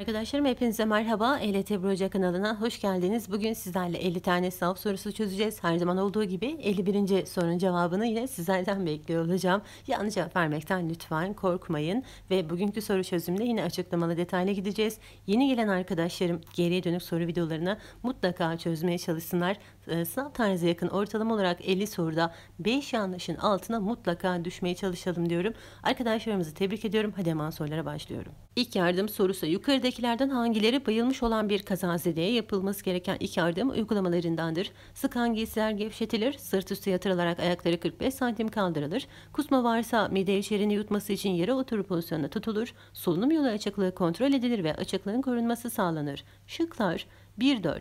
Arkadaşlarım hepinize merhaba. ELT Broca kanalına hoş geldiniz. Bugün sizlerle 50 tane sınav sorusu çözeceğiz. Her zaman olduğu gibi 51. sorunun cevabını yine sizlerden bekliyor olacağım. Yanlış cevap vermekten lütfen korkmayın. Ve bugünkü soru çözümünde yine açıklamalı detaylı gideceğiz. Yeni gelen arkadaşlarım geriye dönük soru videolarına mutlaka çözmeye çalışsınlar. E, sınav tarzı yakın ortalama olarak 50 soruda 5 yanlışın altına mutlaka düşmeye çalışalım diyorum. Arkadaşlarımızı tebrik ediyorum. Hadi hemen sorulara başlıyorum. İlk yardım sorusu yukarıdakilerden hangileri bayılmış olan bir kazazedeye yapılması gereken ilk yardım uygulamalarındandır? Sıkan giysiler gevşetilir, sırt üstü yatırılarak ayakları 45 santim kaldırılır, kusma varsa mide içerini yutması için yere oturup pozisyonda tutulur, solunum yolu açıklığı kontrol edilir ve açıklığın korunması sağlanır. Şıklar 1-4,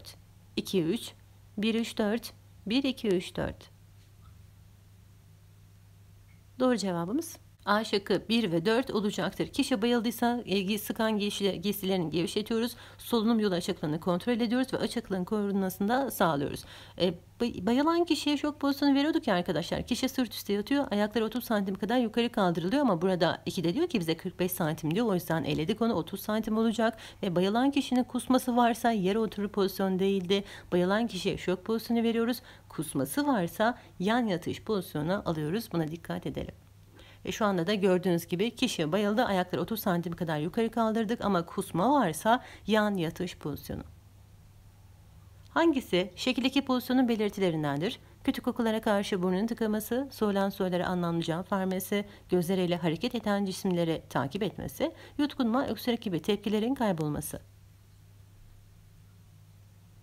2-3, 1 3 4 1 2 3 4 Doğru cevabımız A şıkkı 1 ve 4 olacaktır. Kişi bayıldıysa sıkan giysilerini gevşetiyoruz. Solunum yolu açıklığını kontrol ediyoruz ve açıklığın korunmasını da sağlıyoruz. E, bayılan kişiye şok pozisyonu veriyorduk ya arkadaşlar. Kişi sırt üstü yatıyor. Ayakları 30 santim kadar yukarı kaldırılıyor ama burada 2'de diyor ki bize 45 santim diyor. O yüzden eledik onu 30 santim olacak. Ve bayılan kişinin kusması varsa yere oturup pozisyon değildi. Bayılan kişiye şok pozisyonu veriyoruz. Kusması varsa yan yatış pozisyonuna alıyoruz. Buna dikkat edelim. Ve şu anda da gördüğünüz gibi kişi bayıldı. Ayakları 30 santim kadar yukarı kaldırdık ama kusma varsa yan yatış pozisyonu. Hangisi şekildeki pozisyonun belirtilerindendir? Kötü kokulara karşı burnun tıkaması, soğulan sulara anlamlı cevap vermesi, gözleriyle hareket eden cisimleri takip etmesi, yutkunma, öksürük gibi tepkilerin kaybolması.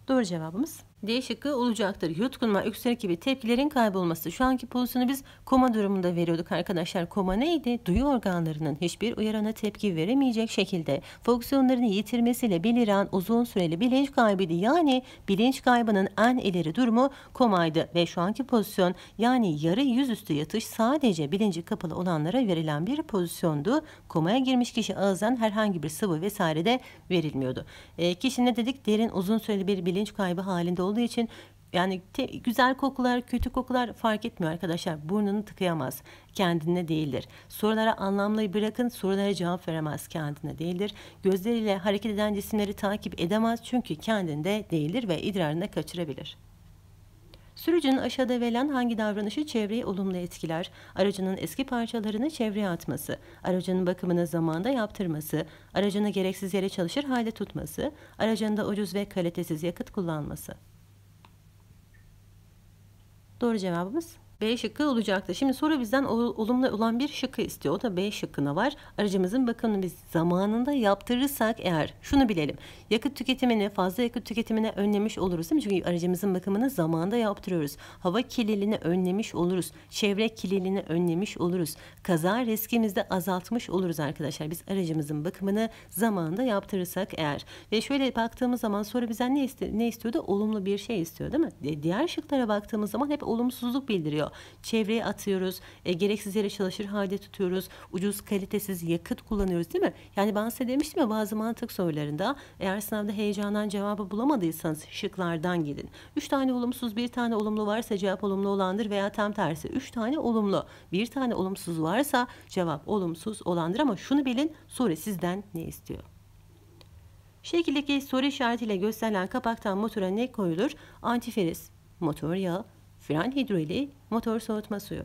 Doğru cevabımız D şıkkı olacaktır. Yutkunma, öksürük gibi tepkilerin kaybolması. Şu anki pozisyonu biz koma durumunda veriyorduk arkadaşlar. Koma neydi? Duyu organlarının hiçbir uyarana tepki veremeyecek şekilde fonksiyonlarını yitirmesiyle beliren uzun süreli bilinç kaybıydı. Yani bilinç kaybının en ileri durumu komaydı ve şu anki pozisyon yani yarı yüzüstü yatış sadece bilinci kapalı olanlara verilen bir pozisyondu. Komaya girmiş kişi ağızdan herhangi bir sıvı vesaire de verilmiyordu. E, kişi ne dedik? Derin uzun süreli bir bilinç kaybı halinde olduğu için yani te, güzel kokular, kötü kokular fark etmiyor arkadaşlar. Burnunu tıkayamaz. Kendine değildir. Sorulara anlamlı bırakın. Sorulara cevap veremez. Kendine değildir. Gözleriyle hareket eden cisimleri takip edemez. Çünkü kendinde değildir ve idrarını kaçırabilir. Sürücünün aşağıda verilen hangi davranışı çevreyi olumlu etkiler? Aracının eski parçalarını çevreye atması, aracının bakımını zamanında yaptırması, aracını gereksiz yere çalışır hale tutması, aracında ucuz ve kalitesiz yakıt kullanması. Doğru cevabımız B şıkkı olacaktı. Şimdi soru bizden olumlu olan bir şıkkı istiyor. O da B şıkkına var. Aracımızın bakımını biz zamanında yaptırırsak eğer şunu bilelim. Yakıt tüketimini fazla yakıt tüketimine önlemiş oluruz değil mi? Çünkü aracımızın bakımını zamanında yaptırıyoruz. Hava kirliliğini önlemiş oluruz. Çevre kirliliğini önlemiş oluruz. Kaza riskimizi de azaltmış oluruz arkadaşlar. Biz aracımızın bakımını zamanında yaptırırsak eğer. Ve şöyle baktığımız zaman soru bizden ne, iste ne istiyordu? Olumlu bir şey istiyor değil mi? Diğer şıklara baktığımız zaman hep olumsuzluk bildiriyor. Çevreye atıyoruz, e, gereksiz yere çalışır halde tutuyoruz, ucuz kalitesiz yakıt kullanıyoruz değil mi? Yani ben size demiştim ya bazı mantık sorularında eğer sınavda heyecandan cevabı bulamadıysanız şıklardan gidin. Üç tane olumsuz, bir tane olumlu varsa cevap olumlu olandır veya tam tersi. Üç tane olumlu, bir tane olumsuz varsa cevap olumsuz olandır ama şunu bilin soru sizden ne istiyor? Şekildeki soru işaretiyle gösterilen kapaktan motora ne koyulur? Antifriz, motor yağı, fren hidroli, motor soğutma suyu.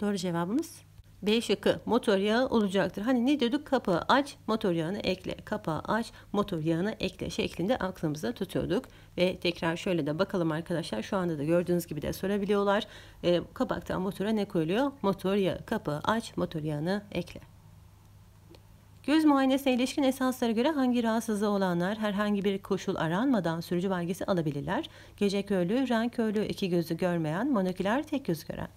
Doğru cevabımız B şıkkı motor yağı olacaktır. Hani ne diyorduk? Kapağı aç, motor yağını ekle. Kapağı aç, motor yağını ekle şeklinde aklımızda tutuyorduk. Ve tekrar şöyle de bakalım arkadaşlar. Şu anda da gördüğünüz gibi de sorabiliyorlar. E, kabaktan motora ne koyuluyor? Motor yağı. Kapağı aç, motor yağını ekle. Göz muayenesine ilişkin esaslara göre hangi rahatsızlığı olanlar herhangi bir koşul aranmadan sürücü belgesi alabilirler. Gece körlüğü, renk körlüğü, iki gözü görmeyen, monoküler, tek göz gören.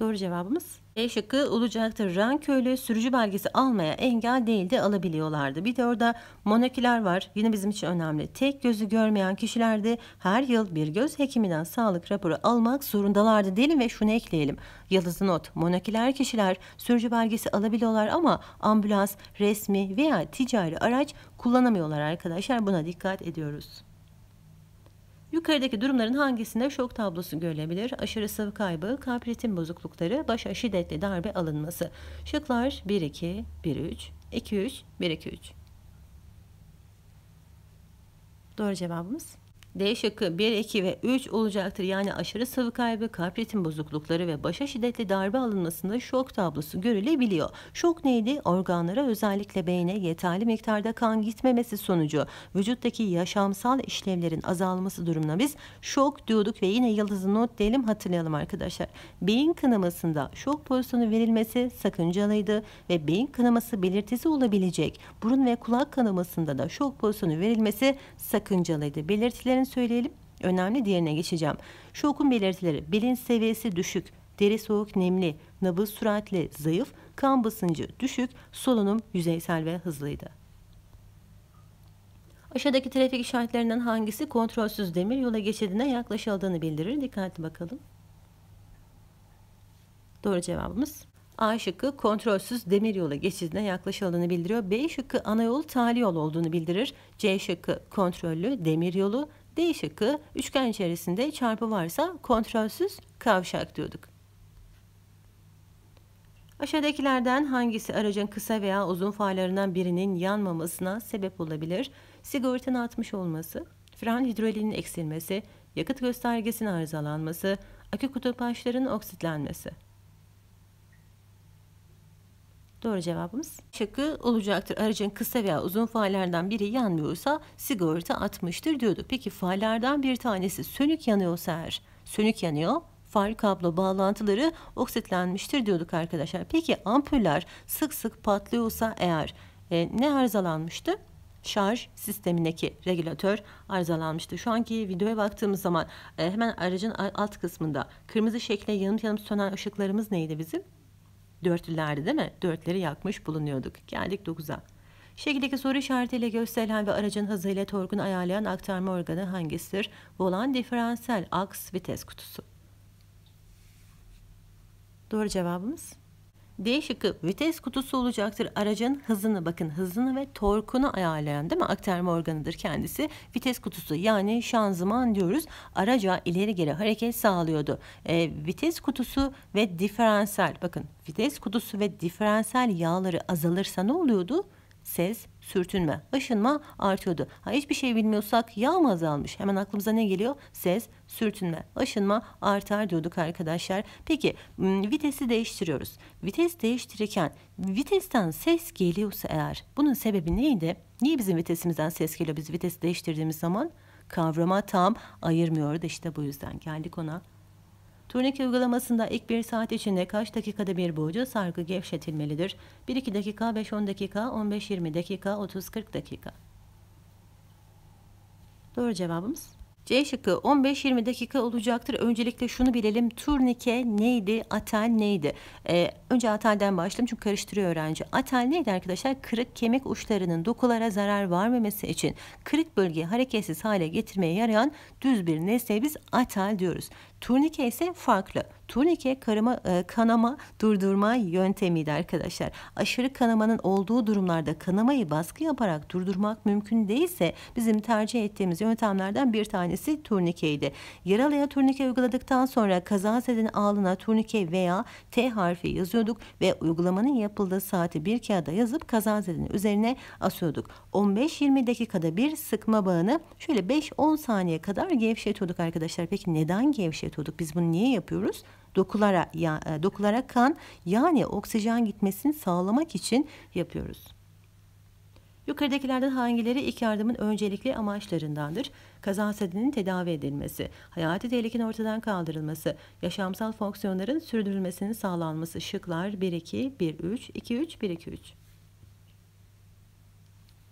Doğru cevabımız E şıkkı olacaktır. Ranköylü sürücü belgesi almaya engel değildi alabiliyorlardı. Bir de orada monoküler var. Yine bizim için önemli. Tek gözü görmeyen kişilerde her yıl bir göz hekiminden sağlık raporu almak zorundalardı diyelim ve şunu ekleyelim. Yıldızlı not monoküler kişiler sürücü belgesi alabiliyorlar ama ambulans, resmi veya ticari araç kullanamıyorlar arkadaşlar. Buna dikkat ediyoruz. Yukarıdaki durumların hangisinde şok tablosu görülebilir? Aşırı sıvı kaybı, kalp ritim bozuklukları, başa şiddetli darbe alınması. Şıklar 1-2, 1-3, 2-3, 1-2-3. Doğru cevabımız D şıkkı 1, 2 ve 3 olacaktır. Yani aşırı sıvı kaybı, kalp ritim bozuklukları ve başa şiddetli darbe alınmasında şok tablosu görülebiliyor. Şok neydi? Organlara özellikle beyne yeterli miktarda kan gitmemesi sonucu vücuttaki yaşamsal işlevlerin azalması durumuna biz şok diyorduk ve yine yıldızı not diyelim hatırlayalım arkadaşlar. Beyin kanamasında şok pozisyonu verilmesi sakıncalıydı ve beyin kanaması belirtisi olabilecek burun ve kulak kanamasında da şok pozisyonu verilmesi sakıncalıydı. Belirtilerin belirtilerini söyleyelim. Önemli diğerine geçeceğim. Şokun belirtileri bilinç seviyesi düşük, deri soğuk nemli, nabız süratli, zayıf, kan basıncı düşük, solunum yüzeysel ve hızlıydı. Aşağıdaki trafik işaretlerinden hangisi kontrolsüz demir yola geçidine yaklaşıldığını bildirir? Dikkatli bakalım. Doğru cevabımız A şıkkı kontrolsüz demir yola geçidine yaklaşıldığını bildiriyor. B şıkkı ana yol tali yol olduğunu bildirir. C şıkkı kontrollü demir yolu. D şıkkı üçgen içerisinde çarpı varsa kontrolsüz kavşak diyorduk. Aşağıdakilerden hangisi aracın kısa veya uzun farlarından birinin yanmamasına sebep olabilir? Sigortan atmış olması, fren hidroliğinin eksilmesi, yakıt göstergesinin arızalanması, akü kutup oksitlenmesi. Doğru cevabımız şakı olacaktır. Aracın kısa veya uzun farlardan biri yanmıyorsa sigorta atmıştır diyordu. Peki farlardan bir tanesi sönük yanıyorsa eğer sönük yanıyor far kablo bağlantıları oksitlenmiştir diyorduk arkadaşlar. Peki ampuller sık sık patlıyorsa eğer e, ne arızalanmıştı? şarj sistemindeki regülatör arızalanmıştı. Şu anki videoya baktığımız zaman e, hemen aracın alt kısmında kırmızı şekle yanıp yanıp sönen ışıklarımız neydi bizim? Dörtlülerde değil mi? Dörtleri yakmış bulunuyorduk. Geldik dokuza. Şekildeki soru işaretiyle gösterilen ve aracın hızıyla torkun ayarlayan aktarma organı hangisidir? Volan diferansiyel aks vites kutusu. Doğru cevabımız D şıkkı vites kutusu olacaktır. Aracın hızını bakın hızını ve torkunu ayarlayan değil mi? Aktarma organıdır kendisi. Vites kutusu yani şanzıman diyoruz. Araca ileri geri hareket sağlıyordu. E, vites kutusu ve diferansiyel bakın vites kutusu ve diferansiyel yağları azalırsa ne oluyordu? ses, sürtünme, aşınma artıyordu. Ha, hiçbir şey bilmiyorsak yağ mı azalmış? Hemen aklımıza ne geliyor? Ses, sürtünme, aşınma artar diyorduk arkadaşlar. Peki vitesi değiştiriyoruz. Vites değiştirirken vitesten ses geliyorsa eğer bunun sebebi neydi? Niye bizim vitesimizden ses geliyor biz vitesi değiştirdiğimiz zaman? Kavrama tam ayırmıyordu işte bu yüzden geldik ona. Turnike uygulamasında ilk bir saat içinde kaç dakikada bir boyunca sargı gevşetilmelidir? 1-2 dakika, 5-10 dakika, 15-20 dakika, 30-40 dakika. Doğru cevabımız C şıkkı 15-20 dakika olacaktır. Öncelikle şunu bilelim. Turnike neydi? Atel neydi? Ee, önce atelden başlayalım çünkü karıştırıyor öğrenci. Atel neydi arkadaşlar? Kırık kemik uçlarının dokulara zarar vermemesi için kırık bölgeyi hareketsiz hale getirmeye yarayan düz bir nesne biz atel diyoruz. Turnike ise farklı. Turnike karama, e, kanama durdurma yöntemiydi arkadaşlar. Aşırı kanamanın olduğu durumlarda kanamayı baskı yaparak durdurmak mümkün değilse bizim tercih ettiğimiz yöntemlerden bir tanesi turnikeydi. Yaralıya turnike uyguladıktan sonra kazazedenin ağlına turnike veya T harfi yazıyorduk ve uygulamanın yapıldığı saati bir kağıda yazıp kazazedenin üzerine asıyorduk. 15-20 dakikada bir sıkma bağını şöyle 5-10 saniye kadar gevşetiyorduk arkadaşlar. Peki neden gevşetiyorduk? üretiyorduk. Biz bunu niye yapıyoruz? Dokulara, ya, e, dokulara kan yani oksijen gitmesini sağlamak için yapıyoruz. Yukarıdakilerden hangileri ilk yardımın öncelikli amaçlarındandır? Kaza sedinin tedavi edilmesi, hayati tehlikenin ortadan kaldırılması, yaşamsal fonksiyonların sürdürülmesinin sağlanması. Şıklar 1-2, 1-3, 2-3, 1-2-3.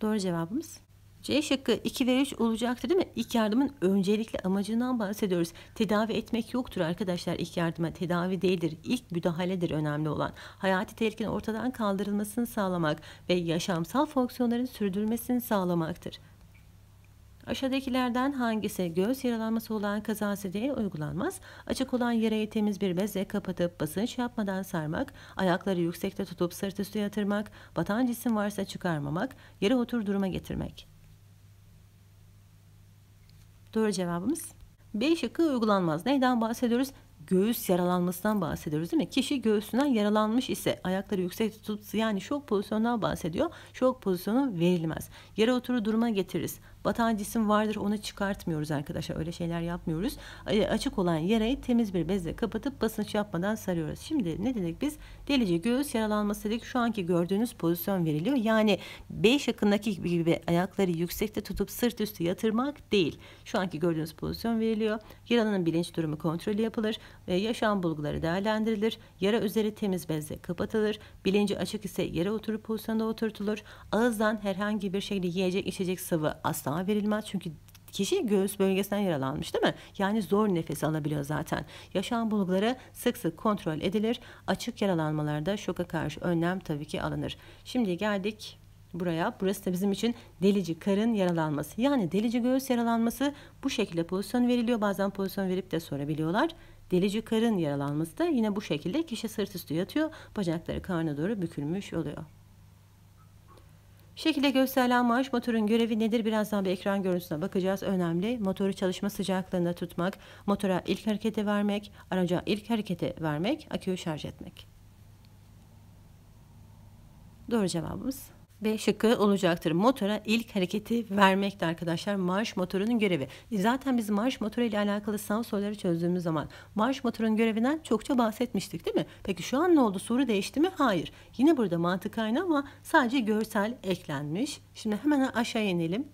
Doğru cevabımız C şıkkı 2 ve 3 olacaktı, değil mi? İlk yardımın öncelikli amacından bahsediyoruz. Tedavi etmek yoktur arkadaşlar ilk yardıma. Tedavi değildir. İlk müdahaledir önemli olan. Hayati tehlikenin ortadan kaldırılmasını sağlamak ve yaşamsal fonksiyonların sürdürülmesini sağlamaktır. Aşağıdakilerden hangisi göz yaralanması olan kaza sedeye uygulanmaz? Açık olan yarayı temiz bir bezle kapatıp basınç yapmadan sarmak, ayakları yüksekte tutup sırt üstü yatırmak, batan cisim varsa çıkarmamak, yere otur duruma getirmek. Doğru cevabımız B şıkkı uygulanmaz. Neyden bahsediyoruz? Göğüs yaralanmasından bahsediyoruz değil mi? Kişi göğsünden yaralanmış ise ayakları yüksek tutup yani şok pozisyondan bahsediyor. Şok pozisyonu verilmez. Yere oturur duruma getiririz. Batan cisim vardır onu çıkartmıyoruz arkadaşlar. Öyle şeyler yapmıyoruz. Açık olan yarayı temiz bir bezle kapatıp basınç yapmadan sarıyoruz. Şimdi ne dedik biz? Delice göğüs yaralanması dedik. Şu anki gördüğünüz pozisyon veriliyor. Yani 5 yakındaki gibi ayakları yüksekte tutup sırt üstü yatırmak değil. Şu anki gördüğünüz pozisyon veriliyor. Yaranın bilinç durumu kontrolü yapılır. Yaşam bulguları değerlendirilir. Yara üzeri temiz bezle kapatılır. Bilinci açık ise yere oturup pozisyonda oturtulur. Ağızdan herhangi bir şekilde yiyecek içecek sıvı asla asla verilmez. Çünkü kişi göğüs bölgesinden yaralanmış değil mi? Yani zor nefes alabiliyor zaten. Yaşam bulguları sık sık kontrol edilir. Açık yaralanmalarda şoka karşı önlem tabii ki alınır. Şimdi geldik buraya. Burası da bizim için delici karın yaralanması. Yani delici göğüs yaralanması bu şekilde pozisyon veriliyor. Bazen pozisyon verip de sorabiliyorlar. Delici karın yaralanması da yine bu şekilde kişi sırt üstü yatıyor. Bacakları karnı doğru bükülmüş oluyor. Şekilde gösterilen marş motorun görevi nedir? Birazdan bir ekran görüntüsüne bakacağız. Önemli. Motoru çalışma sıcaklığında tutmak, motora ilk harekete vermek, araca ilk harekete vermek, aküyü şarj etmek. Doğru cevabımız B şıkkı olacaktır. Motora ilk hareketi vermekti arkadaşlar. Marş motorunun görevi. E, zaten biz marş motoru ile alakalı sınav soruları çözdüğümüz zaman marş motorunun görevinden çokça bahsetmiştik değil mi? Peki şu an ne oldu? Soru değişti mi? Hayır. Yine burada mantık aynı ama sadece görsel eklenmiş. Şimdi hemen aşağı inelim.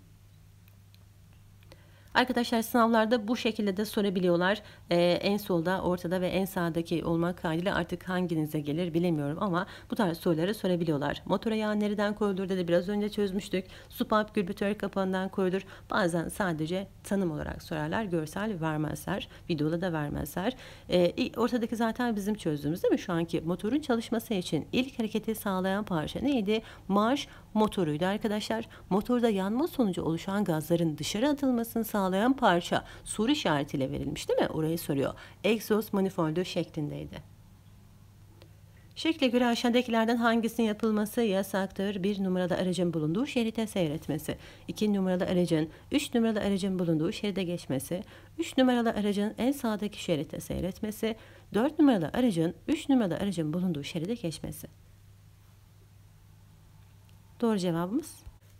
Arkadaşlar sınavlarda bu şekilde de sorabiliyorlar. E, en solda, ortada ve en sağdaki olmak haliyle artık hanginize gelir bilemiyorum ama bu tarz soruları sorabiliyorlar. Motor ayağı nereden koyulur dedi biraz önce çözmüştük. Supap gürbütör kapağından koyulur. Bazen sadece tanım olarak sorarlar. Görsel vermezler. Videoda da vermezler. E, ortadaki zaten bizim çözdüğümüz değil mi? Şu anki motorun çalışması için ilk hareketi sağlayan parça neydi? Marş motoruydu arkadaşlar. Motorda yanma sonucu oluşan gazların dışarı atılmasını sağlayan parça soru işaretiyle verilmiş değil mi? Orayı soruyor. Egzoz manifoldu şeklindeydi. Şekle göre aşağıdakilerden hangisinin yapılması yasaktır? Bir numaralı aracın bulunduğu şeride seyretmesi. iki numaralı aracın, üç numaralı aracın bulunduğu şeride geçmesi. Üç numaralı aracın en sağdaki şeride seyretmesi. Dört numaralı aracın, üç numaralı aracın bulunduğu şeride geçmesi. Doğru cevabımız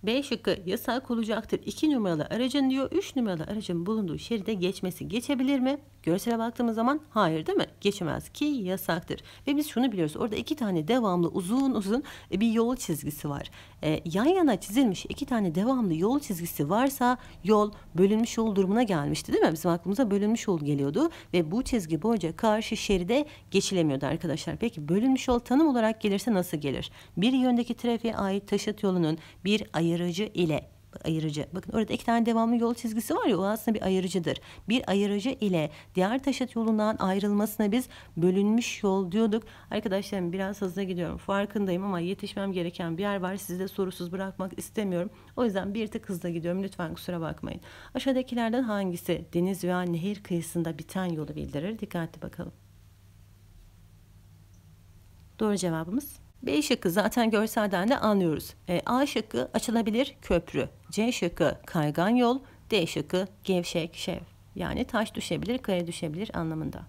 B şıkkı yasak olacaktır. 2 numaralı aracın diyor 3 numaralı aracın bulunduğu şeride geçmesi geçebilir mi? Görsele baktığımız zaman hayır değil mi? Geçemez ki yasaktır. Ve biz şunu biliyoruz orada iki tane devamlı uzun uzun e, bir yol çizgisi var. E, yan yana çizilmiş iki tane devamlı yol çizgisi varsa yol bölünmüş yol durumuna gelmişti değil mi? Bizim aklımıza bölünmüş yol geliyordu ve bu çizgi boyunca karşı şeride geçilemiyordu arkadaşlar. Peki bölünmüş yol tanım olarak gelirse nasıl gelir? Bir yöndeki trafiğe ait taşıt yolunun bir ayı ayırıcı ile ayırıcı. Bakın orada iki tane devamlı yol çizgisi var ya o aslında bir ayırıcıdır. Bir ayırıcı ile diğer taşıt yolundan ayrılmasına biz bölünmüş yol diyorduk. Arkadaşlarım biraz hızlı gidiyorum. Farkındayım ama yetişmem gereken bir yer var. Sizi de sorusuz bırakmak istemiyorum. O yüzden bir tık hızlı gidiyorum. Lütfen kusura bakmayın. Aşağıdakilerden hangisi deniz veya nehir kıyısında biten yolu bildirir? Dikkatli bakalım. Doğru cevabımız B şıkkı zaten görselden de anlıyoruz. E, A şıkkı açılabilir köprü. C şıkkı kaygan yol. D şıkkı gevşek şev. Yani taş düşebilir, kaya düşebilir anlamında.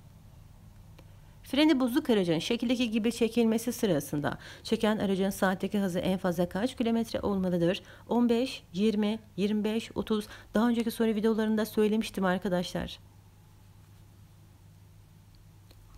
Freni buzluk aracın şekildeki gibi çekilmesi sırasında çeken aracın saatteki hızı en fazla kaç kilometre olmalıdır? 15, 20, 25, 30. Daha önceki soru videolarında söylemiştim arkadaşlar.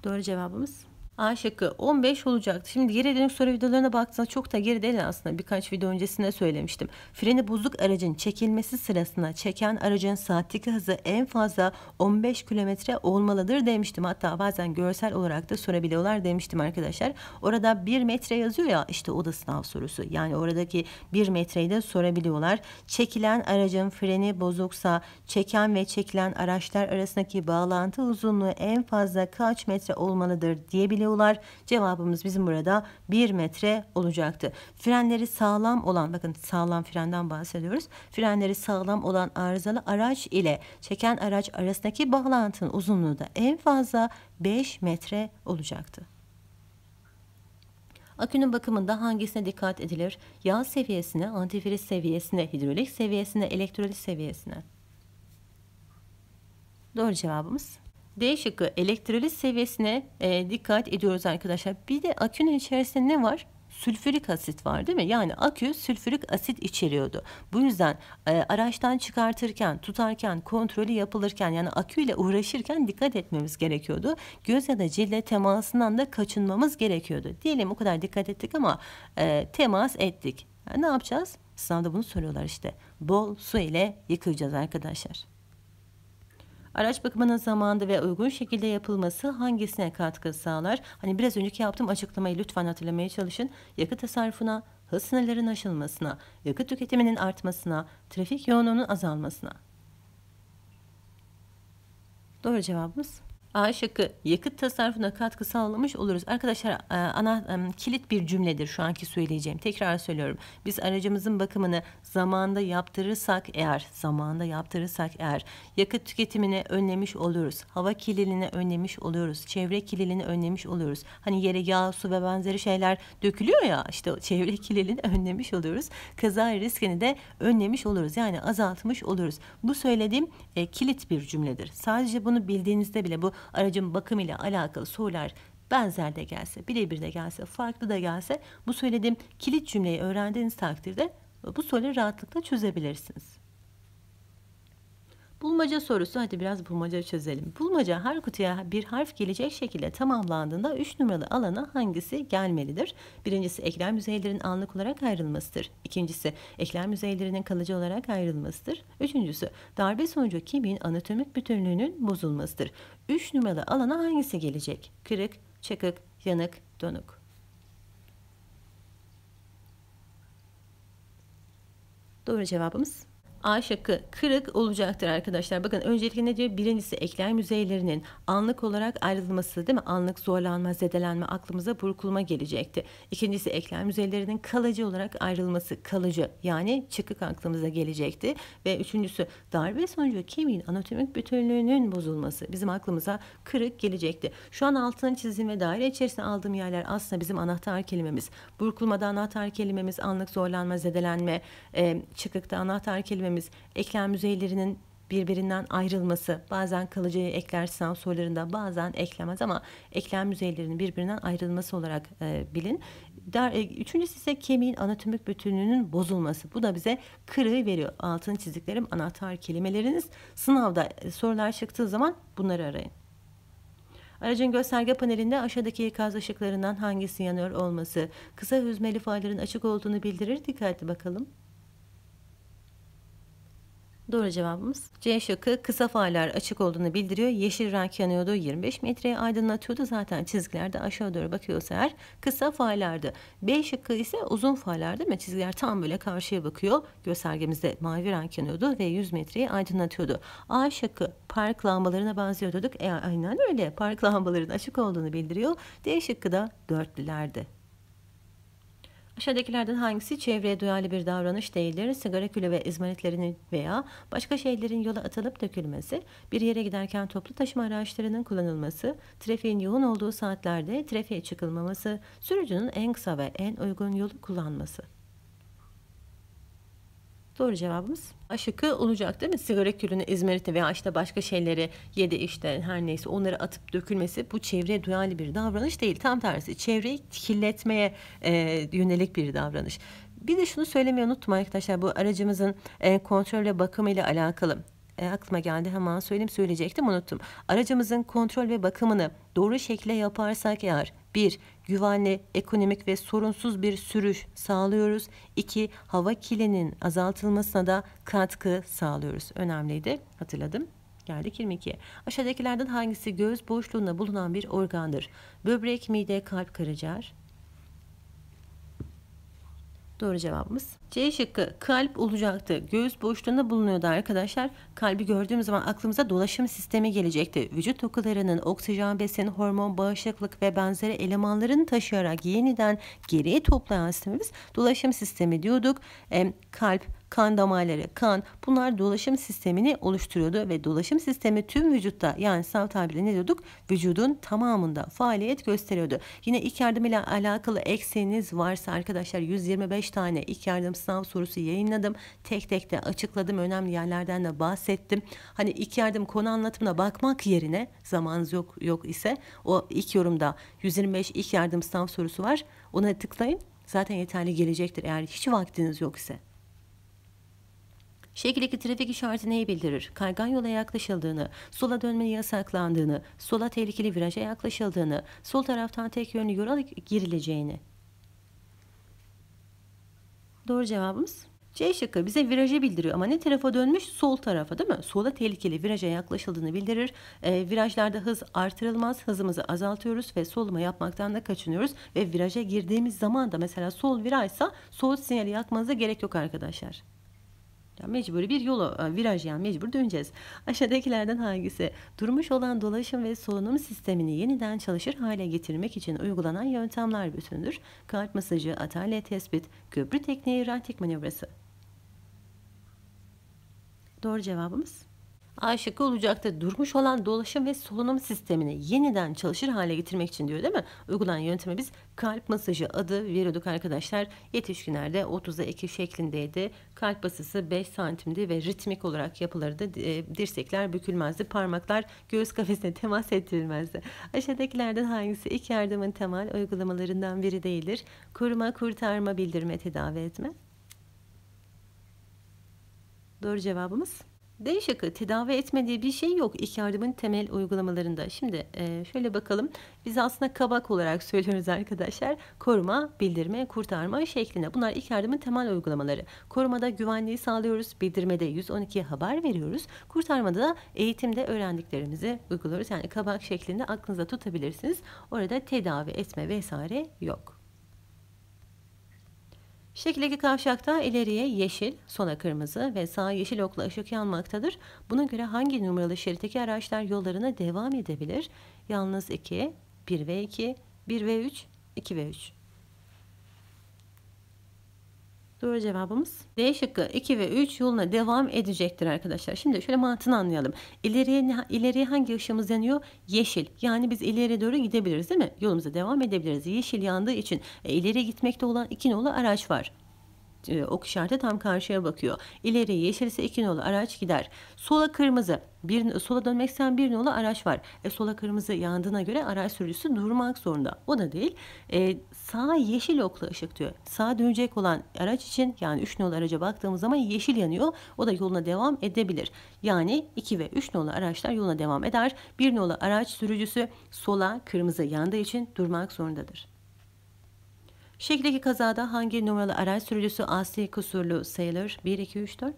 Doğru cevabımız A şıkkı 15 olacaktı. Şimdi geri dönük soru videolarına baktığınızda çok da geri değil aslında. Birkaç video öncesinde söylemiştim. Freni bozuk aracın çekilmesi sırasında çeken aracın saatlik hızı en fazla 15 kilometre olmalıdır demiştim. Hatta bazen görsel olarak da sorabiliyorlar demiştim arkadaşlar. Orada 1 metre yazıyor ya işte o da sınav sorusu. Yani oradaki 1 metreyi de sorabiliyorlar. Çekilen aracın freni bozuksa çeken ve çekilen araçlar arasındaki bağlantı uzunluğu en fazla kaç metre olmalıdır diyebiliyorlar kullanıyorlar. Cevabımız bizim burada 1 metre olacaktı. Frenleri sağlam olan bakın sağlam frenden bahsediyoruz. Frenleri sağlam olan arızalı araç ile çeken araç arasındaki bağlantının uzunluğu da en fazla 5 metre olacaktı. Akünün bakımında hangisine dikkat edilir? Yağ seviyesine, antifriz seviyesine, hidrolik seviyesine, elektrolit seviyesine. Doğru cevabımız D şıkkı elektrolit seviyesine e, dikkat ediyoruz arkadaşlar. Bir de akünün içerisinde ne var? Sülfürik asit var değil mi? Yani akü sülfürik asit içeriyordu. Bu yüzden e, araçtan çıkartırken, tutarken, kontrolü yapılırken yani aküyle uğraşırken dikkat etmemiz gerekiyordu. Göz ya da cilde temasından da kaçınmamız gerekiyordu. Diyelim o kadar dikkat ettik ama e, temas ettik. Yani ne yapacağız? Sınavda bunu soruyorlar işte. Bol su ile yıkayacağız arkadaşlar. Araç bakımının zamanında ve uygun şekilde yapılması hangisine katkı sağlar? Hani biraz önceki yaptığım açıklamayı lütfen hatırlamaya çalışın. Yakıt tasarrufuna, hız sınırlarının aşılmasına, yakıt tüketiminin artmasına, trafik yoğunluğunun azalmasına. Doğru cevabımız A şıkkı yakıt tasarrufuna katkı sağlamış oluruz. Arkadaşlar e, ana e, kilit bir cümledir şu anki söyleyeceğim. Tekrar söylüyorum. Biz aracımızın bakımını zamanda yaptırırsak eğer, zamanda yaptırırsak eğer yakıt tüketimini önlemiş oluruz. Hava kirliliğini önlemiş oluyoruz. Çevre kirliliğini önlemiş oluyoruz. Hani yere yağ, su ve benzeri şeyler dökülüyor ya işte çevre kirliliğini önlemiş oluyoruz. Kaza riskini de önlemiş oluruz. Yani azaltmış oluruz. Bu söylediğim e, kilit bir cümledir. Sadece bunu bildiğinizde bile bu aracın bakım ile alakalı sorular benzer de gelse, birebir de gelse, farklı da gelse bu söylediğim kilit cümleyi öğrendiğiniz takdirde bu soruları rahatlıkla çözebilirsiniz. Bulmaca sorusu hadi biraz bulmaca çözelim. Bulmaca her kutuya bir harf gelecek şekilde tamamlandığında 3 numaralı alana hangisi gelmelidir? Birincisi eklem yüzeylerinin anlık olarak ayrılmasıdır. İkincisi eklem yüzeylerinin kalıcı olarak ayrılmasıdır. Üçüncüsü darbe sonucu kimin anatomik bütünlüğünün bozulmasıdır. 3 numaralı alana hangisi gelecek? Kırık, çakık, yanık, donuk. Doğru cevabımız A şıkkı kırık olacaktır arkadaşlar. Bakın öncelikle ne diyor? Birincisi eklem yüzeylerinin anlık olarak ayrılması değil mi? Anlık zorlanma, zedelenme, aklımıza burkulma gelecekti. İkincisi eklem yüzeylerinin kalıcı olarak ayrılması. Kalıcı yani çıkık aklımıza gelecekti. Ve üçüncüsü darbe sonucu kemiğin anatomik bütünlüğünün bozulması. Bizim aklımıza kırık gelecekti. Şu an altını çizim ve daire içerisine aldığım yerler aslında bizim anahtar kelimemiz. Burkulmada anahtar kelimemiz, anlık zorlanma, zedelenme, e, çıkıkta anahtar kelimemiz dediğimiz eklem yüzeylerinin birbirinden ayrılması bazen kalıcı ekler sınav sorularında bazen eklemez ama eklem yüzeylerinin birbirinden ayrılması olarak e, bilin. Der, e, üçüncüsü ise kemiğin anatomik bütünlüğünün bozulması. Bu da bize kırığı veriyor. Altını çiziklerim anahtar kelimeleriniz. Sınavda e, sorular çıktığı zaman bunları arayın. Aracın gösterge panelinde aşağıdaki ikaz ışıklarından hangisi yanıyor olması kısa hüzmeli farların açık olduğunu bildirir. Dikkatli bakalım. Doğru cevabımız C şıkkı kısa farlar açık olduğunu bildiriyor. Yeşil renk yanıyordu 25 metreye aydınlatıyordu. Zaten çizgilerde aşağı doğru bakıyorsa eğer kısa farlardı. B şıkkı ise uzun farlar değil mi? Çizgiler tam böyle karşıya bakıyor. Göstergemizde mavi renk yanıyordu ve 100 metreyi aydınlatıyordu. A şıkkı park lambalarına benziyor dedik. E, aynen öyle park lambaların açık olduğunu bildiriyor. D şıkkı da dörtlülerdi. Aşağıdakilerden hangisi çevreye duyarlı bir davranış değildir? Sigara külü ve izmaritlerinin veya başka şeylerin yola atılıp dökülmesi, bir yere giderken toplu taşıma araçlarının kullanılması, trafiğin yoğun olduğu saatlerde trafiğe çıkılmaması, sürücünün en kısa ve en uygun yolu kullanması. Doğru cevabımız A şıkkı olacak değil mi? Sigara külünü, izmariti veya işte başka şeyleri yedi işte her neyse onları atıp dökülmesi bu çevreye duyarlı bir davranış değil. Tam tersi çevreyi kirletmeye e, yönelik bir davranış. Bir de şunu söylemeyi unutma arkadaşlar bu aracımızın e, kontrol ve bakımı ile alakalı e, aklıma geldi hemen söyleyeyim söyleyecektim unuttum. Aracımızın kontrol ve bakımını doğru şekilde yaparsak eğer bir güvenli, ekonomik ve sorunsuz bir sürüş sağlıyoruz. İki, hava kirliliğinin azaltılmasına da katkı sağlıyoruz. Önemliydi, hatırladım. Geldik 22. Aşağıdakilerden hangisi göz boşluğunda bulunan bir organdır? Böbrek, mide, kalp, karaciğer. Doğru cevabımız. C şıkkı kalp olacaktı. Göğüs boşluğunda bulunuyordu arkadaşlar. Kalbi gördüğümüz zaman aklımıza dolaşım sistemi gelecekti. Vücut dokularının oksijen besin, hormon, bağışıklık ve benzeri elemanlarını taşıyarak yeniden geriye toplayan sistemimiz dolaşım sistemi diyorduk. E, kalp kan damarları, kan bunlar dolaşım sistemini oluşturuyordu ve dolaşım sistemi tüm vücutta yani sağ tabirle ne diyorduk? Vücudun tamamında faaliyet gösteriyordu. Yine ilk yardım ile alakalı eksiğiniz varsa arkadaşlar 125 tane ilk yardım sınav sorusu yayınladım. Tek tek de açıkladım. Önemli yerlerden de bahsettim. Hani ilk yardım konu anlatımına bakmak yerine zamanınız yok yok ise o ilk yorumda 125 ilk yardım sınav sorusu var. Ona tıklayın. Zaten yeterli gelecektir eğer hiç vaktiniz yok ise. Şekildeki trafik işareti neyi bildirir? Kaygan yola yaklaşıldığını, sola dönmenin yasaklandığını, sola tehlikeli viraja yaklaşıldığını, sol taraftan tek yönlü yola girileceğini. Doğru cevabımız C şıkkı bize virajı bildiriyor ama ne tarafa dönmüş? Sol tarafa değil mi? Sola tehlikeli viraja yaklaşıldığını bildirir. E, virajlarda hız artırılmaz. Hızımızı azaltıyoruz ve soluma yapmaktan da kaçınıyoruz. Ve viraja girdiğimiz zaman da mesela sol virajsa sol sinyali yakmanıza gerek yok arkadaşlar. Yani mecburi bir yolu e, viraj yani mecbur döneceğiz. Aşağıdakilerden hangisi? Durmuş olan dolaşım ve solunum sistemini yeniden çalışır hale getirmek için uygulanan yöntemler bütündür. Kalp masajı, atalya tespit, köprü tekniği, rantik manevrası. Doğru cevabımız Aşık olacaktı. durmuş olan dolaşım ve solunum sistemini yeniden çalışır hale getirmek için diyor değil mi? Uygulanan yöntemi biz kalp masajı adı veriyorduk arkadaşlar. Yetişkinlerde 30'a 2 şeklindeydi. Kalp basısı 5 santimdi ve ritmik olarak yapılırdı. E, dirsekler bükülmezdi. Parmaklar göğüs kafesine temas ettirilmezdi. Aşağıdakilerden hangisi ilk yardımın temel uygulamalarından biri değildir? Koruma, kurtarma, bildirme, tedavi etme. Doğru cevabımız D şıkkı tedavi etmediği bir şey yok ilk yardımın temel uygulamalarında. Şimdi e, şöyle bakalım. Biz aslında kabak olarak söylüyoruz arkadaşlar. Koruma, bildirme, kurtarma şeklinde. Bunlar ilk yardımın temel uygulamaları. Korumada güvenliği sağlıyoruz. Bildirmede 112 haber veriyoruz. Kurtarmada da eğitimde öğrendiklerimizi uyguluyoruz. Yani kabak şeklinde aklınıza tutabilirsiniz. Orada tedavi etme vesaire yok. Şekildeki kavşakta ileriye yeşil, sona kırmızı ve sağa yeşil okla ışık yanmaktadır. Buna göre hangi numaralı şeritteki araçlar yollarına devam edebilir? Yalnız 2, 1 ve 2, 1 ve 3, 2 ve 3. Doğru cevabımız D şıkkı 2 ve 3 yoluna devam edecektir arkadaşlar. Şimdi şöyle mantığını anlayalım. İleriye, ileriye hangi ışığımız yanıyor? Yeşil. Yani biz ileriye doğru gidebiliriz değil mi? Yolumuza devam edebiliriz. Yeşil yandığı için e, ileriye gitmekte olan iki nolu araç var. E, ok işareti tam karşıya bakıyor. İleriye yeşil ise iki nolu araç gider. Sola kırmızı. Bir, sola dönmek isteyen bir nolu araç var. E, sola kırmızı yandığına göre araç sürücüsü durmak zorunda. O da değil. E, sağ yeşil okla ışık diyor. Sağ dönecek olan araç için yani 3 nolu araca baktığımız zaman yeşil yanıyor. O da yoluna devam edebilir. Yani 2 ve 3 nolu araçlar yoluna devam eder. 1 nolu araç sürücüsü sola kırmızı yandığı için durmak zorundadır. Şekildeki kazada hangi numaralı araç sürücüsü asli kusurlu sayılır? 1, 2, 3, 4.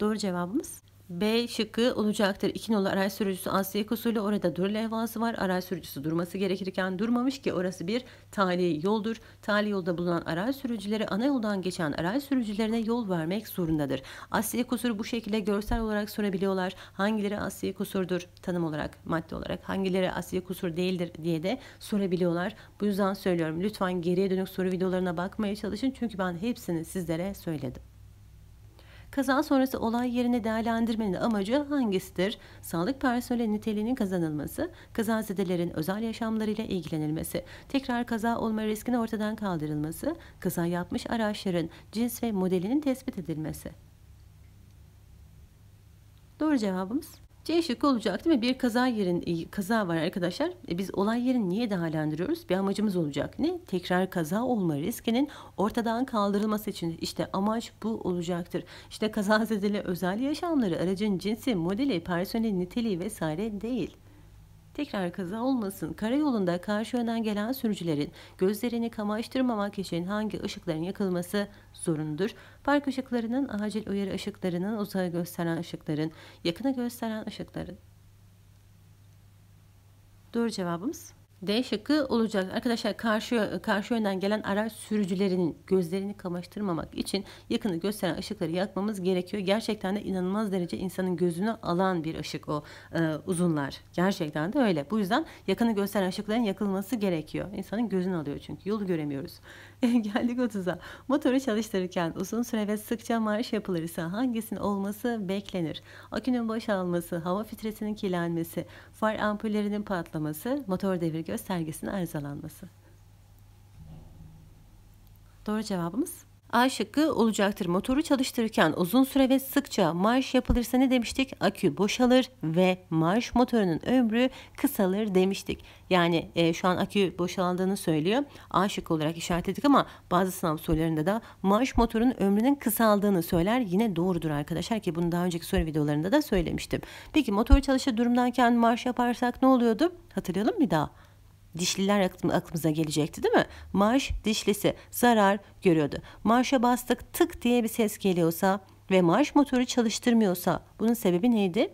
Doğru cevabımız B şıkkı olacaktır. İki nolu araç sürücüsü Asya usulü orada dur levhası var. Araç sürücüsü durması gerekirken durmamış ki orası bir tali yoldur. Tali yolda bulunan araç sürücüleri ana yoldan geçen araç sürücülerine yol vermek zorundadır. Asya kusuru bu şekilde görsel olarak sorabiliyorlar. Hangileri Asya usurdur tanım olarak, madde olarak hangileri Asya kusur değildir diye de sorabiliyorlar. Bu yüzden söylüyorum lütfen geriye dönük soru videolarına bakmaya çalışın çünkü ben hepsini sizlere söyledim. Kaza sonrası olay yerini değerlendirmenin amacı hangisidir? Sağlık personeli niteliğinin kazanılması, kazazedelerin özel yaşamlarıyla ilgilenilmesi, tekrar kaza olma riskinin ortadan kaldırılması, kaza yapmış araçların cins ve modelinin tespit edilmesi. Doğru cevabımız C şıkkı olacak değil mi? Bir kaza yerin e, kaza var arkadaşlar. E biz olay yerini niye değerlendiriyoruz? Bir amacımız olacak. Ne? Tekrar kaza olma riskinin ortadan kaldırılması için işte amaç bu olacaktır. İşte kazazedeli özel yaşamları, aracın cinsi, modeli, personel niteliği vesaire değil. Tekrar kaza olmasın. Karayolunda karşı yönden gelen sürücülerin gözlerini kamaştırmamak için hangi ışıkların yakılması zorundur? Park ışıklarının, acil uyarı ışıklarının, uzağı gösteren ışıkların, yakını gösteren ışıkların. Doğru cevabımız D şıkkı olacak. Arkadaşlar karşı, karşı yönden gelen araç sürücülerinin gözlerini kamaştırmamak için yakını gösteren ışıkları yakmamız gerekiyor. Gerçekten de inanılmaz derece insanın gözünü alan bir ışık o e, uzunlar. Gerçekten de öyle. Bu yüzden yakını gösteren ışıkların yakılması gerekiyor. İnsanın gözünü alıyor çünkü yolu göremiyoruz. Geldik 30'a. Motoru çalıştırırken uzun süre ve sıkça marş yapılırsa hangisinin olması beklenir? Akünün boşalması, hava filtresinin kirlenmesi, far ampullerinin patlaması, motor devirge gerekiyor sergisinin arızalanması. Doğru cevabımız A şıkkı olacaktır. Motoru çalıştırırken uzun süre ve sıkça marş yapılırsa ne demiştik? Akü boşalır ve marş motorunun ömrü kısalır demiştik. Yani e, şu an akü boşaldığını söylüyor. A şıkkı olarak işaretledik ama bazı sınav sorularında da marş motorunun ömrünün kısaldığını söyler. Yine doğrudur arkadaşlar ki bunu daha önceki soru videolarında da söylemiştim. Peki motor çalışır durumdayken marş yaparsak ne oluyordu? Hatırlayalım bir daha dişliler aklımıza gelecekti değil mi? Marş dişlisi zarar görüyordu. Marşa bastık tık diye bir ses geliyorsa ve marş motoru çalıştırmıyorsa bunun sebebi neydi?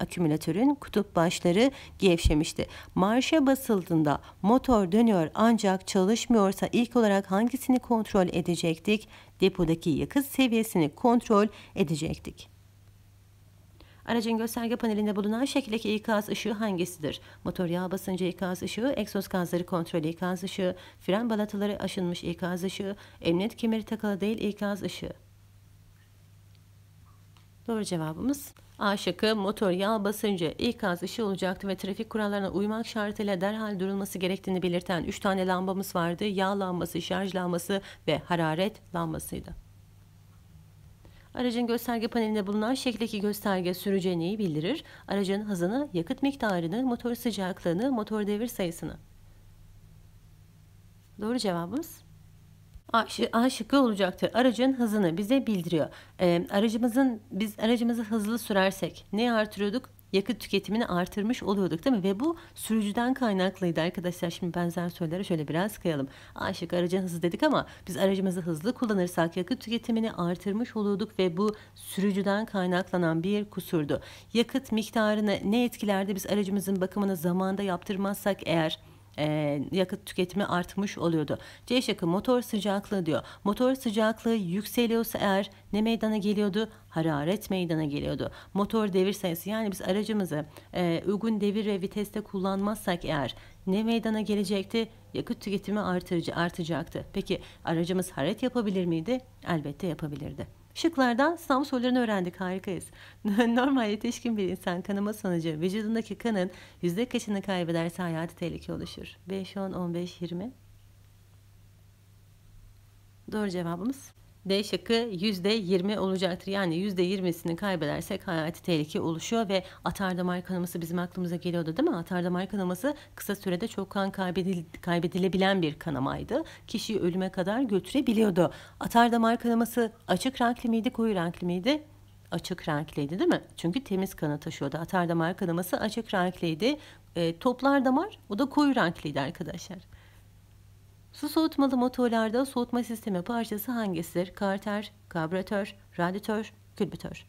Akümülatörün kutup başları gevşemişti. Marşa basıldığında motor dönüyor ancak çalışmıyorsa ilk olarak hangisini kontrol edecektik? Depodaki yakıt seviyesini kontrol edecektik. Aracın gösterge panelinde bulunan şekildeki ikaz ışığı hangisidir? Motor yağ basıncı ikaz ışığı, egzoz gazları kontrolü ikaz ışığı, fren balataları aşınmış ikaz ışığı, emniyet kemeri takılı değil ikaz ışığı. Doğru cevabımız A şıkkı motor yağ basıncı ikaz ışığı olacaktı ve trafik kurallarına uymak şartıyla derhal durulması gerektiğini belirten 3 tane lambamız vardı. Yağ lambası, şarj lambası ve hararet lambasıydı. Aracın gösterge panelinde bulunan şekildeki gösterge sürüceniyi bildirir. Aracın hızını, yakıt miktarını, motor sıcaklığını, motor devir sayısını. Doğru cevabımız A, A şıkkı olacaktır. Aracın hızını bize bildiriyor. E, aracımızın biz aracımızı hızlı sürersek ne artırıyorduk? yakıt tüketimini artırmış oluyorduk değil mi? Ve bu sürücüden kaynaklıydı arkadaşlar. Şimdi benzer söylere şöyle biraz kayalım. Aşık aracın hızı dedik ama biz aracımızı hızlı kullanırsak yakıt tüketimini artırmış oluyorduk ve bu sürücüden kaynaklanan bir kusurdu. Yakıt miktarını ne etkilerdi biz aracımızın bakımını zamanda yaptırmazsak eğer e, yakıt tüketimi artmış oluyordu. C şıkkı motor sıcaklığı diyor. Motor sıcaklığı yükseliyorsa eğer ne meydana geliyordu? Hararet meydana geliyordu. Motor devir sayısı yani biz aracımızı e, uygun devir ve viteste kullanmazsak eğer ne meydana gelecekti? Yakıt tüketimi artırıcı artacaktı. Peki aracımız hararet yapabilir miydi? Elbette yapabilirdi. Şıklardan sınav sorularını öğrendik harikayız. Normal yetişkin bir insan kanama sonucu vücudundaki kanın yüzde kaçını kaybederse hayati tehlike oluşur. 5, 10, 15, 20. Doğru cevabımız D şıkkı %20 olacaktır. Yani %20'sini kaybedersek hayati tehlike oluşuyor ve atardamar kanaması bizim aklımıza geliyordu değil mi? Atardamar kanaması kısa sürede çok kan kaybedil kaybedilebilen bir kanamaydı. Kişiyi ölüme kadar götürebiliyordu. Atardamar kanaması açık renkli miydi, koyu renkli miydi? açık renkliydi değil mi? Çünkü temiz kanı taşıyordu. Atardamar kanaması açık renkliydi. E, toplar damar o da koyu renkliydi arkadaşlar. Su soğutmalı motorlarda soğutma sistemi parçası hangisidir? Karter, karbüratör, radyatör, külbütör.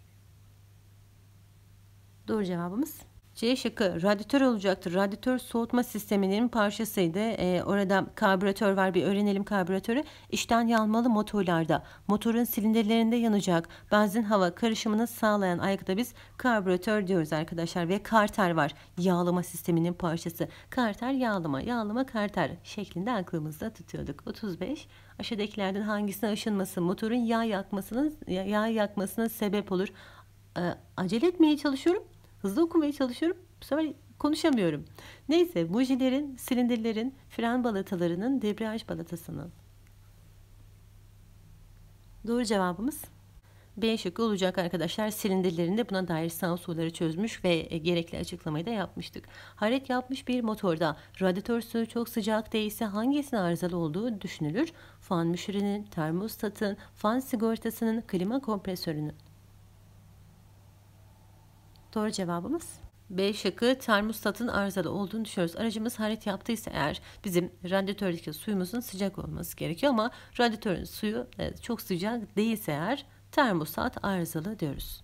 Doğru cevabımız C şıkkı radyatör olacaktır. Radyatör soğutma sisteminin parçasıydı. Ee, orada karbüratör var bir öğrenelim karbüratörü. İçten yanmalı motorlarda motorun silindirlerinde yanacak benzin hava karışımını sağlayan ayakta biz karbüratör diyoruz arkadaşlar. Ve karter var yağlama sisteminin parçası. Karter yağlama yağlama karter şeklinde aklımızda tutuyorduk. 35 aşağıdakilerden hangisine aşınması motorun yağ yakmasının yağ yakmasına sebep olur. Ee, acele etmeye çalışıyorum Hızlı okumaya çalışıyorum. Bu sefer konuşamıyorum. Neyse bujilerin, silindirlerin, fren balatalarının, debriyaj balatasının. Doğru cevabımız B şıkkı olacak arkadaşlar. Silindirlerinde buna dair sınav soruları çözmüş ve e, gerekli açıklamayı da yapmıştık. Hayret yapmış bir motorda radyatör suyu çok sıcak değilse hangisinin arızalı olduğu düşünülür? Fan müşürünün, termostatın, fan sigortasının, klima kompresörünün. Doğru cevabımız B şıkkı termostatın arızalı olduğunu düşünüyoruz. Aracımız hareket yaptıysa eğer bizim radyatördeki suyumuzun sıcak olması gerekiyor ama radyatörün suyu e, çok sıcak değilse eğer termostat arızalı diyoruz.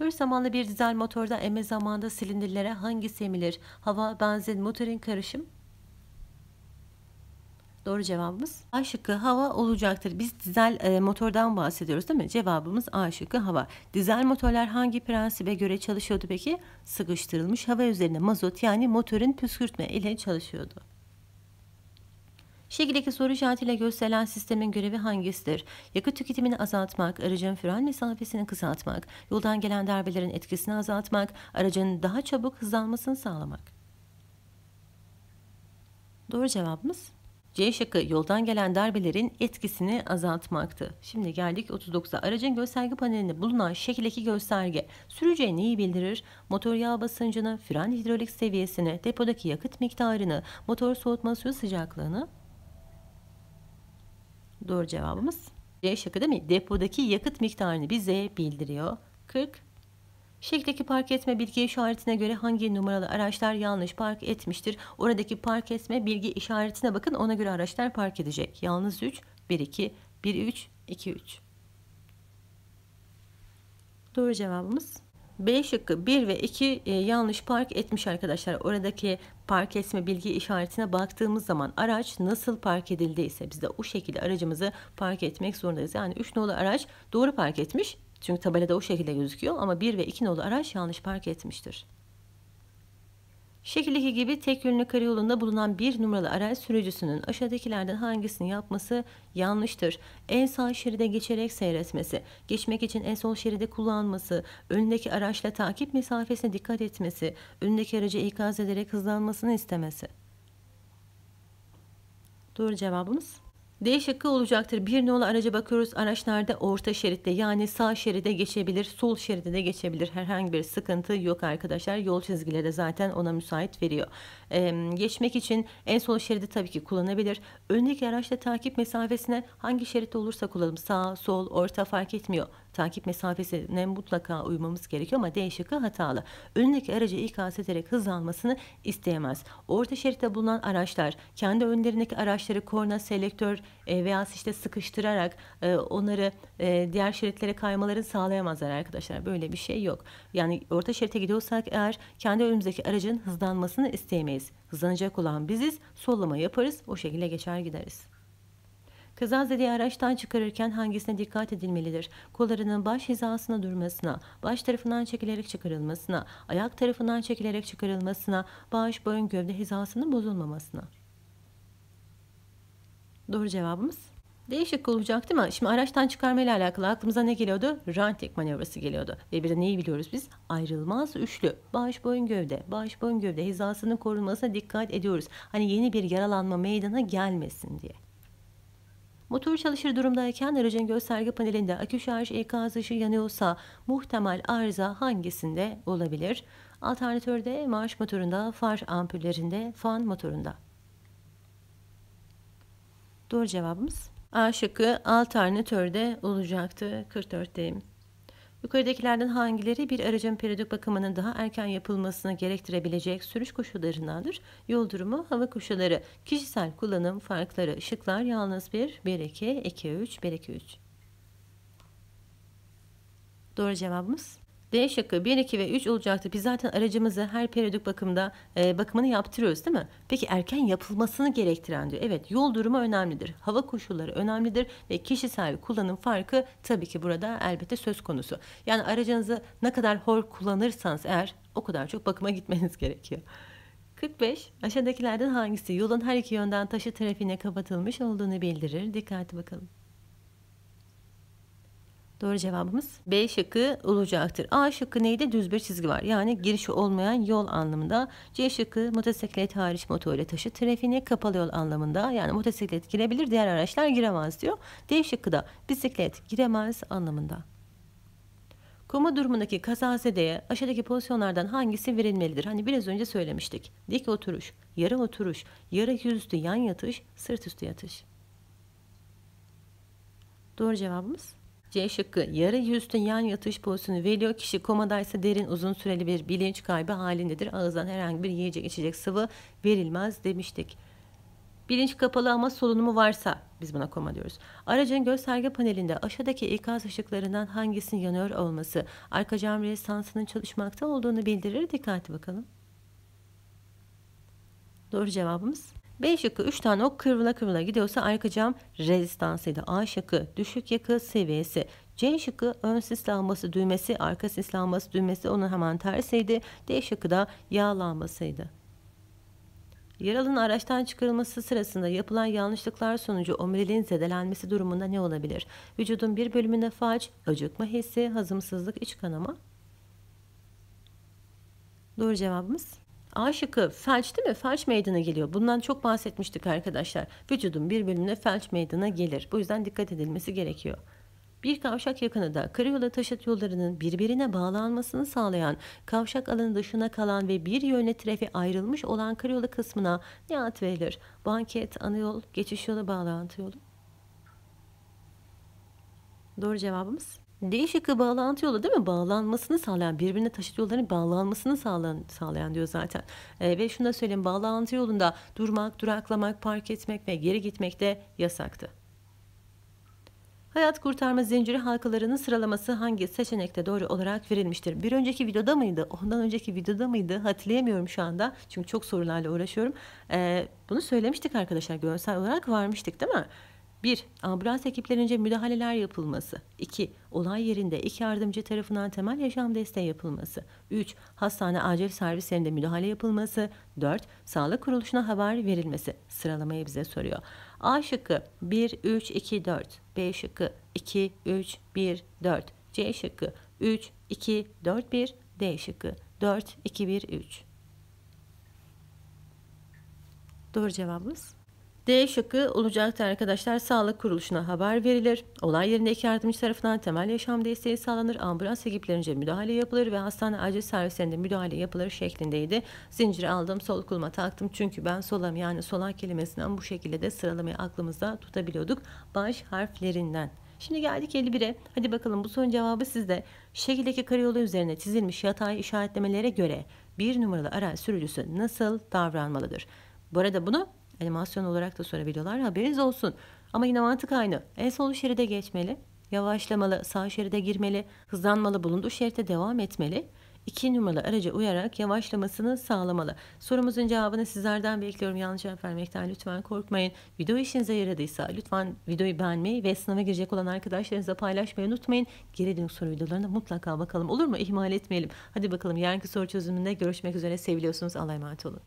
4 zamanlı bir dizel motorda eme zamanda silindirlere hangisi emilir? Hava, benzin, motorin karışım Doğru cevabımız A şıkkı hava olacaktır. Biz dizel e, motordan bahsediyoruz değil mi? Cevabımız A şıkkı hava. Dizel motorlar hangi prensibe göre çalışıyordu peki? Sıkıştırılmış hava üzerine mazot yani motorun püskürtme ile çalışıyordu. Şekildeki soru işaretiyle gösterilen sistemin görevi hangisidir? Yakıt tüketimini azaltmak, aracın fren mesafesini kısaltmak, yoldan gelen darbelerin etkisini azaltmak, aracın daha çabuk hızlanmasını sağlamak. Doğru cevabımız C şıkkı yoldan gelen darbelerin etkisini azaltmaktı. Şimdi geldik 39'a. Aracın gösterge panelinde bulunan şekildeki gösterge sürücüye neyi bildirir? Motor yağ basıncını, fren hidrolik seviyesini, depodaki yakıt miktarını, motor soğutma suyu sıcaklığını. Doğru cevabımız C şakı değil mi? Depodaki yakıt miktarını bize bildiriyor. 40 şekildeki park etme bilgi işaretine göre hangi numaralı araçlar yanlış park etmiştir? Oradaki park etme bilgi işaretine bakın ona göre araçlar park edecek. Yalnız 3, 1, 2, 1, 3, 2, 3. Doğru cevabımız B şıkkı 1 ve 2 e, yanlış park etmiş arkadaşlar. Oradaki park etme bilgi işaretine baktığımız zaman araç nasıl park edildiyse biz de o şekilde aracımızı park etmek zorundayız. Yani 3 nolu araç doğru park etmiş çünkü tabelada o şekilde gözüküyor ama 1 ve 2 nolu araç yanlış park etmiştir. Şekildeki gibi tek yönlü karayolunda bulunan bir numaralı araç sürücüsünün aşağıdakilerden hangisini yapması yanlıştır? En sağ şeride geçerek seyretmesi, geçmek için en sol şeride kullanması, önündeki araçla takip mesafesine dikkat etmesi, önündeki aracı ikaz ederek hızlanmasını istemesi. Doğru cevabımız D şıkkı olacaktır. Bir nolu araca bakıyoruz. Araçlarda orta şeritte yani sağ şeride geçebilir, sol şeride de geçebilir. Herhangi bir sıkıntı yok arkadaşlar. Yol çizgileri de zaten ona müsait veriyor. Ee, geçmek için en sol şeridi tabii ki kullanabilir. Öndeki araçla takip mesafesine hangi şeritte olursa kullanım. Sağ, sol, orta fark etmiyor takip mesafesine mutlaka uymamız gerekiyor ama D şıkkı hatalı. Önündeki aracı ikaz ederek hız almasını isteyemez. Orta şeritte bulunan araçlar kendi önlerindeki araçları korna, selektör e, veya işte sıkıştırarak e, onları e, diğer şeritlere kaymalarını sağlayamazlar arkadaşlar. Böyle bir şey yok. Yani orta şeritte gidiyorsak eğer kendi önümüzdeki aracın hızlanmasını isteyemeyiz. Hızlanacak olan biziz. Sollama yaparız. O şekilde geçer gideriz. Kazazedeyi araçtan çıkarırken hangisine dikkat edilmelidir? Kollarının baş hizasına durmasına, baş tarafından çekilerek çıkarılmasına, ayak tarafından çekilerek çıkarılmasına, baş boyun gövde hizasının bozulmamasına. Doğru cevabımız Değişik olacak değil mi? Şimdi araçtan çıkarmayla alakalı aklımıza ne geliyordu? Rantik manevrası geliyordu. Ve bir de neyi biliyoruz biz? Ayrılmaz üçlü. Bağış boyun gövde. Bağış boyun gövde hizasının korunmasına dikkat ediyoruz. Hani yeni bir yaralanma meydana gelmesin diye. Motor çalışır durumdayken aracın gösterge panelinde akü şarj ikaz ışığı yanıyorsa muhtemel arıza hangisinde olabilir? Alternatörde, marş motorunda, far ampullerinde, fan motorunda. Doğru cevabımız A şıkkı alternatörde olacaktı. 44'teyim. Yukarıdakilerden hangileri bir aracın periyodik bakımının daha erken yapılmasını gerektirebilecek sürüş koşullarındadır? Yol durumu, hava koşulları, kişisel kullanım farkları, ışıklar yalnız 1, 1, 2, 2, 3, 1, 2, 3. Doğru cevabımız D şıkkı 1, 2 ve 3 olacaktı. Biz zaten aracımızı her periyodik bakımda e, bakımını yaptırıyoruz değil mi? Peki erken yapılmasını gerektiren diyor. Evet yol durumu önemlidir. Hava koşulları önemlidir ve kişisel kullanım farkı tabii ki burada elbette söz konusu. Yani aracınızı ne kadar hor kullanırsanız eğer o kadar çok bakıma gitmeniz gerekiyor. 45. Aşağıdakilerden hangisi yolun her iki yönden taşı trafiğine kapatılmış olduğunu bildirir? Dikkatli bakalım. Doğru cevabımız B şıkkı olacaktır. A şıkkı neydi? Düz bir çizgi var. Yani girişi olmayan yol anlamında. C şıkkı motosiklet hariç motorla taşı trafiğine kapalı yol anlamında. Yani motosiklet girebilir diğer araçlar giremez diyor. D şıkkı da bisiklet giremez anlamında. Koma durumundaki kazazedeye aşağıdaki pozisyonlardan hangisi verilmelidir? Hani biraz önce söylemiştik. Dik oturuş, yarı oturuş, yarı yüzüstü yan yatış, sırt üstü yatış. Doğru cevabımız C şıkkı yarı yüzüstü yan yatış pozisyonu veriyor. Kişi komadaysa derin uzun süreli bir bilinç kaybı halindedir. Ağızdan herhangi bir yiyecek içecek sıvı verilmez demiştik. Bilinç kapalı ama solunumu varsa biz buna koma diyoruz. Aracın gösterge panelinde aşağıdaki ikaz ışıklarından hangisinin yanıyor olması arka cam resistansının çalışmakta olduğunu bildirir. Dikkatli bakalım. Doğru cevabımız B şıkkı 3 tane ok kıvrıla kıvrıla gidiyorsa arka cam rezistansıydı. A şıkkı düşük yakı seviyesi. C şıkı ön sislanması düğmesi, arka sislanması düğmesi onun hemen tersiydi. D şıkı da yağlanmasıydı. Yaralının araçtan çıkarılması sırasında yapılan yanlışlıklar sonucu omuriliğin zedelenmesi durumunda ne olabilir? Vücudun bir bölümünde faç, acıkma hissi, hazımsızlık, iç kanama. Doğru cevabımız A şıkkı felç değil mi? Felç meydana geliyor. Bundan çok bahsetmiştik arkadaşlar. Vücudun bir bölümüne felç meydana gelir. Bu yüzden dikkat edilmesi gerekiyor. Bir kavşak yakını da karayolu taşıt yollarının birbirine bağlanmasını sağlayan, kavşak alanı dışına kalan ve bir yöne trafiğe ayrılmış olan karayolu kısmına ne ad verilir? Banket, ana geçiş yolu, bağlantı yolu. Doğru cevabımız Değişik şıkkı bağlantı yolu değil mi? Bağlanmasını sağlayan, birbirine taşıt yolların bağlanmasını sağlayan, sağlayan diyor zaten. E, ve şunu da söyleyeyim, bağlantı yolunda durmak, duraklamak, park etmek ve geri gitmek de yasaktı. Hayat kurtarma zinciri halkalarının sıralaması hangi seçenekte doğru olarak verilmiştir? Bir önceki videoda mıydı? Ondan önceki videoda mıydı? Hatırlayamıyorum şu anda. Çünkü çok sorularla uğraşıyorum. Ee, bunu söylemiştik arkadaşlar. Görsel olarak varmıştık değil mi? 1. Ambulans ekiplerince müdahaleler yapılması. 2. Olay yerinde iki yardımcı tarafından temel yaşam desteği yapılması. 3. Hastane acil servislerinde müdahale yapılması. 4. Sağlık kuruluşuna haber verilmesi. Sıralamayı bize soruyor. A şıkkı 1, 3, 2, 4. B şıkkı 2, 3, 1, 4. C şıkkı 3, 2, 4, 1. D şıkkı 4, 2, 1, 3. Doğru cevabımız D şıkkı olacaktır arkadaşlar. Sağlık kuruluşuna haber verilir. Olay yerindeki yardımcı tarafından temel yaşam desteği sağlanır. Ambulans ekiplerince müdahale yapılır ve hastane acil servislerinde müdahale yapılır şeklindeydi. Zinciri aldım sol kuluma taktım çünkü ben solam yani solan kelimesinden bu şekilde de sıralamayı aklımızda tutabiliyorduk. Baş harflerinden. Şimdi geldik 51'e. Hadi bakalım bu sorunun cevabı sizde. Şekildeki karayolu üzerine çizilmiş yatay işaretlemelere göre bir numaralı araç sürücüsü nasıl davranmalıdır? Bu arada bunu Animasyon olarak da sorabiliyorlar haberiniz olsun. Ama yine mantık aynı. En sol şeride geçmeli. Yavaşlamalı, sağ şeride girmeli, hızlanmalı bulunduğu şerite devam etmeli. 2 numaralı araca uyarak yavaşlamasını sağlamalı. Sorumuzun cevabını sizlerden bekliyorum. Yanlış cevap vermekten lütfen korkmayın. Video işinize yaradıysa lütfen videoyu beğenmeyi ve sınava girecek olan arkadaşlarınızla paylaşmayı unutmayın. Geri dönük soru videolarına mutlaka bakalım olur mu? İhmal etmeyelim. Hadi bakalım yarınki soru çözümünde görüşmek üzere. Seviliyorsunuz. Allah'a emanet olun.